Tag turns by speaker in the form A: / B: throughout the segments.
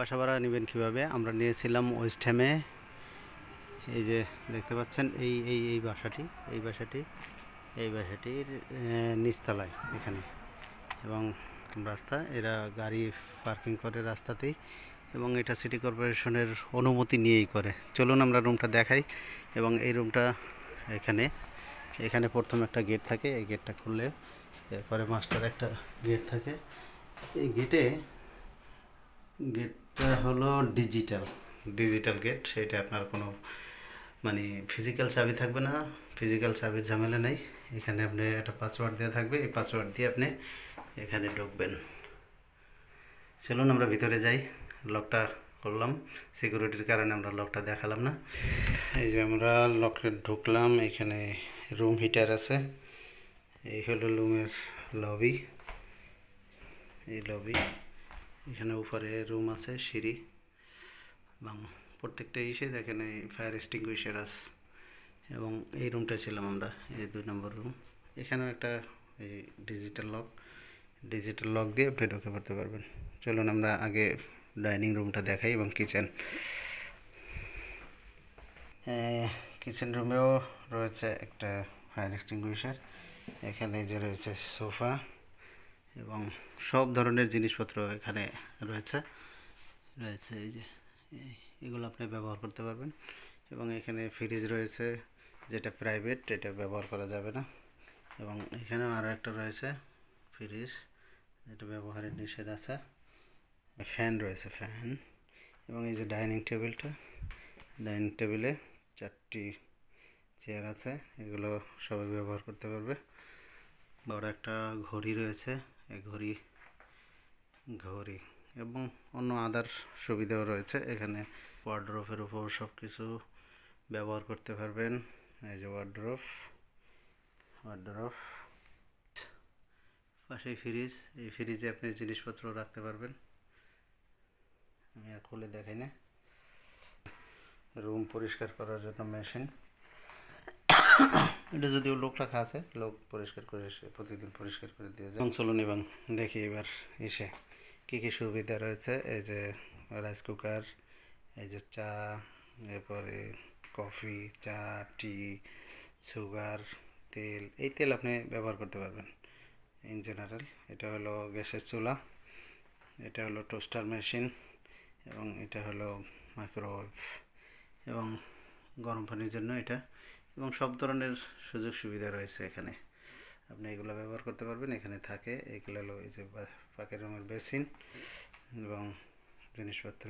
A: বাসা ভাড়া নেবেন কীভাবে আমরা নিয়েছিলাম ওয়েস্ট হ্যামে এই যে দেখতে পাচ্ছেন এই এই এই বাসাটি এই বাসাটি এই বাসাটির নিচতলায় এখানে এবং রাস্তা এরা গাড়ি পার্কিং করে রাস্তাতেই এবং এটা সিটি কর্পোরেশনের অনুমতি নিয়েই করে চলুন আমরা রুমটা দেখাই এবং এই রুমটা এখানে এখানে প্রথম একটা গেট থাকে এই গেটটা খুললে এরপরে মাস্টার একটা গেট থাকে এই গেটে গেটটা হলো ডিজিটাল ডিজিটাল গেট সেটা আপনার কোনো মানে ফিজিক্যাল চাবি থাকবে না ফিজিক্যাল চাবির ঝামেলা নেই এখানে আপনি একটা পাসওয়ার্ড দেওয়া থাকবে এই পাসওয়ার্ড দিয়ে আপনি এখানে ঢুকবেন চলুন আমরা ভিতরে যাই লকটা করলাম সিকিউরিটির কারণে আমরা লকটা দেখালাম না এই যে আমরা লকে ঢুকলাম এখানে রুম হিটার আছে এই হলো রুমের লবি এই লবি এখানে উপরে রুম আছে সিঁড়ি এবং প্রত্যেকটা ইসে দেখেন এই ফায়ার এক্সটিংগুইশার আছে এবং এই রুমটা ছিলাম আমরা এই দুই নম্বর রুম এখানেও একটা এই ডিজিটাল লক ডিজিটাল লক দিয়ে আপনি ঢুকে পড়তে পারবেন চলুন আমরা আগে ডাইনিং রুমটা দেখাই এবং কিচেন কিচেন রুমেও রয়েছে একটা ফায়ার এক্সটিংগুইশার এখানে যে রয়েছে সোফা এবং সব ধরনের জিনিসপত্র এখানে রয়েছে রয়েছে এই যে এগুলো আপনি ব্যবহার করতে পারবেন এবং এখানে ফ্রিজ রয়েছে যেটা প্রাইভেট এটা ব্যবহার করা যাবে না এবং এখানেও আরও একটা রয়েছে ফ্রিজ যেটা ব্যবহারের নিষেধ আছে ফ্যান রয়েছে ফ্যান এবং এই যে ডাইনিং টেবিলটা ডাইনিং টেবিলে চারটি চেয়ার আছে এগুলো সবাই ব্যবহার করতে পারবে বড় একটা ঘড়ি রয়েছে ঘড়ি ঘড়ি এবং অন্য আদার সুবিধাও রয়েছে এখানে ওয়ার্ড্রফের উপর সব কিছু ব্যবহার করতে পারবেন এই যে ওয়ার্ড্রফ ওয়ার্ড্রফ পাশেই ফ্রিজ এই ফ্রিজে আপনি জিনিসপত্র রাখতে পারবেন আমি আর খুলে দেখাই না রুম পরিষ্কার করার জন্য মেশিন এটা যদিও লোক রাখা আছে লোক পরিষ্কার করে এসে প্রতিদিন পরিষ্কার করে দিয়ে যায় চলুন এবং দেখি এবার এসে কী কী সুবিধা রয়েছে এই যে রাইস কুকার এই যে চা এরপরে কফি চা টি সুগার তেল এই তেল আপনি ব্যবহার করতে পারবেন ইন জেনারেল এটা হলো গ্যাসের চুলা এটা হলো টোস্টার মেশিন এবং এটা হলো মাইক্রোওয়েভ এবং গরম পানির জন্য এটা এবং সব ধরনের সুযোগ সুবিধা রয়েছে এখানে আপনি এগুলো ব্যবহার করতে পারবেন এখানে থাকে এগুলো হলো এই যে পাকের রঙের বেসিন এবং জিনিসপত্র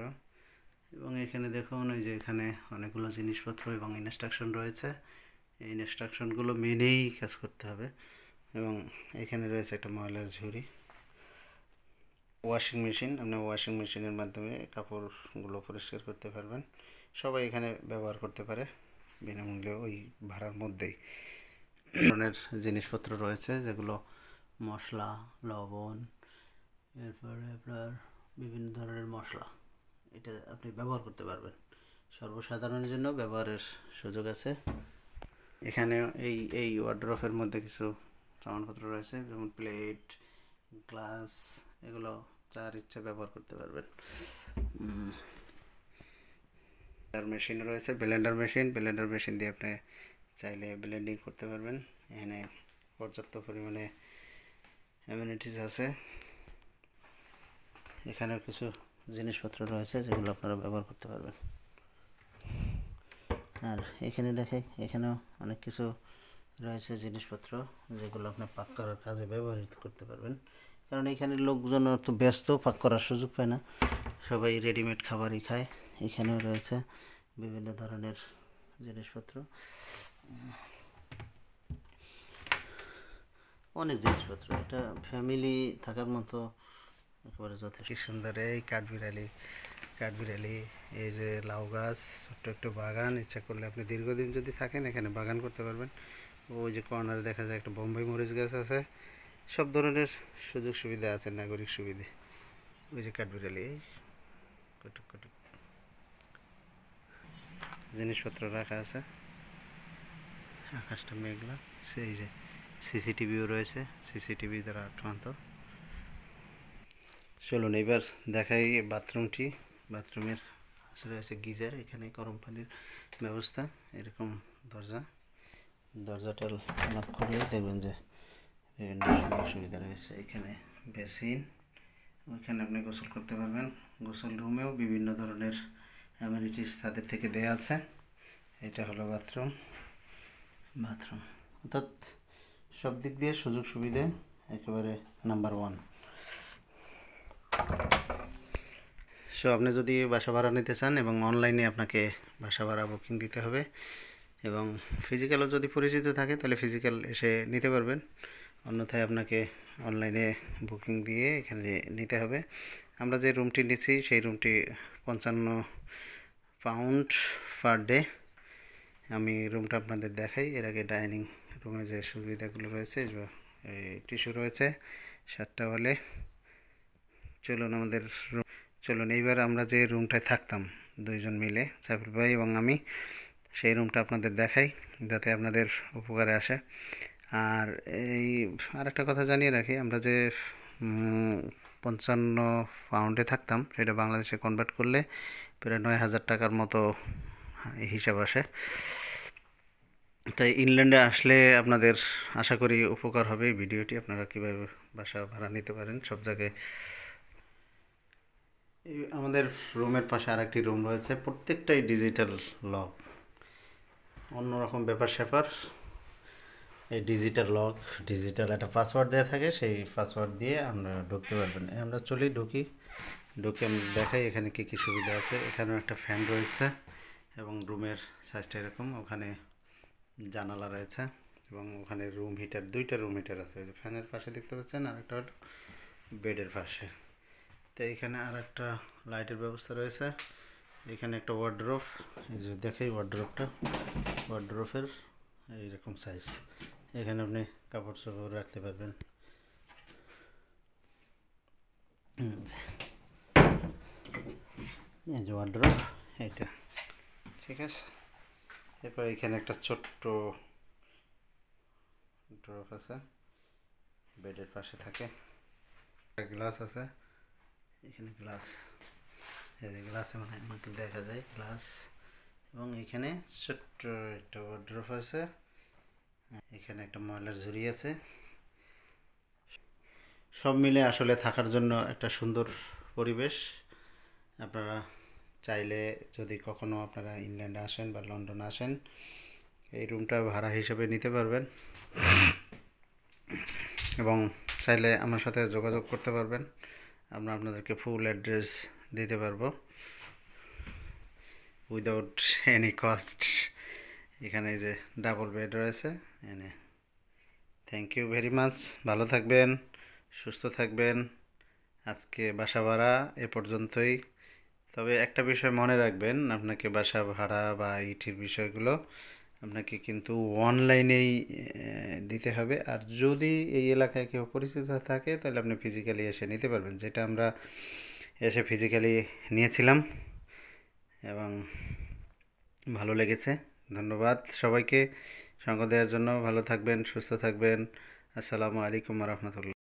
A: এবং এখানে দেখুন ওই যে এখানে অনেকগুলো জিনিসপত্র এবং ইনস্ট্রাকশন রয়েছে এই ইনস্ট্রাকশনগুলো মেনেই কাজ করতে হবে এবং এখানে রয়েছে একটা ময়লার ঝুড়ি ওয়াশিং মেশিন আপনার ওয়াশিং মেশিনের মাধ্যমে কাপড়গুলো পরিষ্কার করতে পারবেন সবাই এখানে ব্যবহার করতে পারে বিনামূল্যে ওই ভাড়ার মধ্যেই ধরনের জিনিসপত্র রয়েছে যেগুলো মশলা লবণ এরপরে আপনার বিভিন্ন ধরনের মশলা এটা আপনি ব্যবহার করতে পারবেন সর্বসাধারণের জন্য ব্যবহারের সুযোগ আছে এখানে এই এই ওয়ার্ড্রফের মধ্যে কিছু সামানপত্র রয়েছে যেমন প্লেট গ্লাস এগুলো যার ইচ্ছা ব্যবহার করতে পারবেন ব্লেন্ডার মেশিন রয়েছে ব্লেন্ডার মেশিন ব্লেন্ডার মেশিন দিয়ে আপনি চাইলে ব্লেন্ডিং করতে পারবেন এখানে পর্যাপ্ত পরিমাণে অ্যামিউনিটিস আছে এখানে কিছু জিনিসপত্র রয়েছে যেগুলো আপনারা ব্যবহার করতে পারবেন আর এখানে দেখে এখানেও অনেক কিছু রয়েছে জিনিসপত্র যেগুলো আপনি পাক করার কাজে ব্যবহৃত করতে পারবেন কারণ এখানে লোকজন তো ব্যস্ত পাক করার সুযোগ পায় না সবাই রেডিমেড খাবারই খায় এখানেও রয়েছে বিভিন্ন ধরনের জিনিসপত্র অনেক জিনিসপত্র এটা ফ্যামিলি থাকার মতো একেবারে যথেষ্ট সুন্দর এই কাঠবিড়ালি কাঠবিড়ালি এই যে লাউ গাছ ছোট্ট একটু বাগান ইচ্ছা করলে আপনি দীর্ঘদিন যদি থাকেন এখানে বাগান করতে পারবেন ওই যে কর্নারে দেখা যায় একটা বোম্বাই মরিচ গাছ আছে সব ধরনের সুযোগ সুবিধা আছে নাগরিক সুবিধে ওই যে কাঠবিড়ালি এই কটুক কটুক জিনিসপত্র রাখা আছে আকাশটা মেঘলা সেই যে সিসিটিভিও রয়েছে সিসিটিভি দ্বারা আক্রান্ত চলুন এবার দেখাই বাথরুমটি বাথরুমের আসলে আছে গিজার এখানে গরম পানির ব্যবস্থা এরকম দরজা দরজাটা লক করলেই দেখবেন যে বিভিন্ন সুযোগ সুবিধা রয়েছে এখানে বেসিন ওইখানে আপনি গোসল করতে পারবেন গোসল রুমেও বিভিন্ন ধরনের অ্যামিনিটিস তাদের থেকে দেওয়া আছে এটা হলো বাথরুম বাথরুম অর্থাৎ সব দিক দিয়ে সুযোগ সুবিধে একেবারে নাম্বার ওয়ান সো আপনি যদি বাসা ভাড়া নিতে চান এবং অনলাইনে আপনাকে বাসা ভাড়া বুকিং দিতে হবে এবং ফিজিক্যালও যদি পরিচিত থাকে তাহলে ফিজিক্যাল এসে নিতে পারবেন অন্যথায় আপনাকে অনলাইনে বুকিং দিয়ে এখানে নিতে হবে আমরা যে রুমটি নিছি সেই রুমটি পঞ্চান্ন পাউন্ড পার ডে আমি রুমটা আপনাদের দেখাই এর আগে ডাইনিং রুমে যে সুবিধাগুলো রয়েছে টিস্যু রয়েছে সাতটা হলে চলুন আমাদের রুম চলুন এইবার আমরা যে রুমটায় থাকতাম দুইজন মিলে সাইফুল ভাই এবং আমি সেই রুমটা আপনাদের দেখাই যাতে আপনাদের উপকারে আসে আর এই আরেকটা কথা জানিয়ে রাখি আমরা যে পঞ্চান্ন পাউন্ডে থাকতাম সেটা বাংলাদেশে কনভার্ট করলে প্রায় নয় হাজার টাকার মতো হিসাব আসে তাই ইংল্যান্ডে আসলে আপনাদের আশা করি উপকার হবে ভিডিওটি আপনারা কীভাবে বাসা ভাড়া নিতে পারেন সব জায়গায় আমাদের রুমের পাশে আরেকটি রুম রয়েছে প্রত্যেকটাই ডিজিটাল লক অন্যরকম ব্যাপার স্যাপার এই ডিজিটাল লক ডিজিটাল একটা পাসওয়ার্ড দেওয়া থাকে সেই পাসওয়ার্ড দিয়ে আমরা ঢুকতে পারবেন আমরা চলি ঢুকি ঢুকে আমি দেখাই এখানে কী কী সুবিধা আছে এখানেও একটা ফ্যান রয়েছে এবং রুমের সাইজটা এরকম ওখানে জানালা রয়েছে এবং ওখানে রুম হিটার দুইটা রুম হিটার আছে ফ্যানের পাশে দেখতে পাচ্ছেন আর একটা বেডের পাশে তো এখানে আর একটা লাইটের ব্যবস্থা রয়েছে এখানে একটা ওয়ার্ড্রোপ এই যে দেখেই ওয়ার্ড্রোপটা ওয়ার্ড্রোফের এইরকম সাইজ এখানে আপনি কাপড় চোপড় রাখতে পারবেন এই এটা ঠিক আছে এরপর এখানে একটা ছোট্ট ড্রপ আছে বেডের পাশে থাকে গ্লাস আছে এখানে গ্লাস এই যে গ্লাসে মানে দেখা যায় গ্লাস এবং এখানে ছোট্ট একটা ওয়ার্ড্রফ আছে এখানে একটা ময়লার ঝুড়ি আছে সব মিলে আসলে থাকার জন্য একটা সুন্দর পরিবেশ আপনারা চাইলে যদি কখনও আপনারা ইংল্যান্ডে আসেন বা লন্ডন আসেন এই রুমটা ভাড়া হিসেবে নিতে পারবেন এবং চাইলে আমার সাথে যোগাযোগ করতে পারবেন আমরা আপনাদেরকে ফুল অ্যাড্রেস দিতে পারবো উইদাউট এনি কস্ট এখানে যে ডাবল বেড রয়েছে এনে থ্যাংক ইউ ভেরি মাচ ভালো থাকবেন সুস্থ থাকবেন আজকে বাসা ভাড়া এ পর্যন্তই তবে একটা বিষয় মনে রাখবেন আপনাকে বাসা ভাড়া বা ইটির বিষয়গুলো আপনাকে কিন্তু অনলাইনেই দিতে হবে আর যদি এই এলাকায় কেউ পরিচিত থাকে তাহলে আপনি ফিজিক্যালি এসে নিতে পারবেন যেটা আমরা এসে ফিজিক্যালি নিয়েছিলাম এবং ভালো লেগেছে ধন্যবাদ সবাইকে সঙ্গ দেওয়ার জন্য ভালো থাকবেন সুস্থ থাকবেন আসসালামু আলাইকুম রহমতুল্লাহ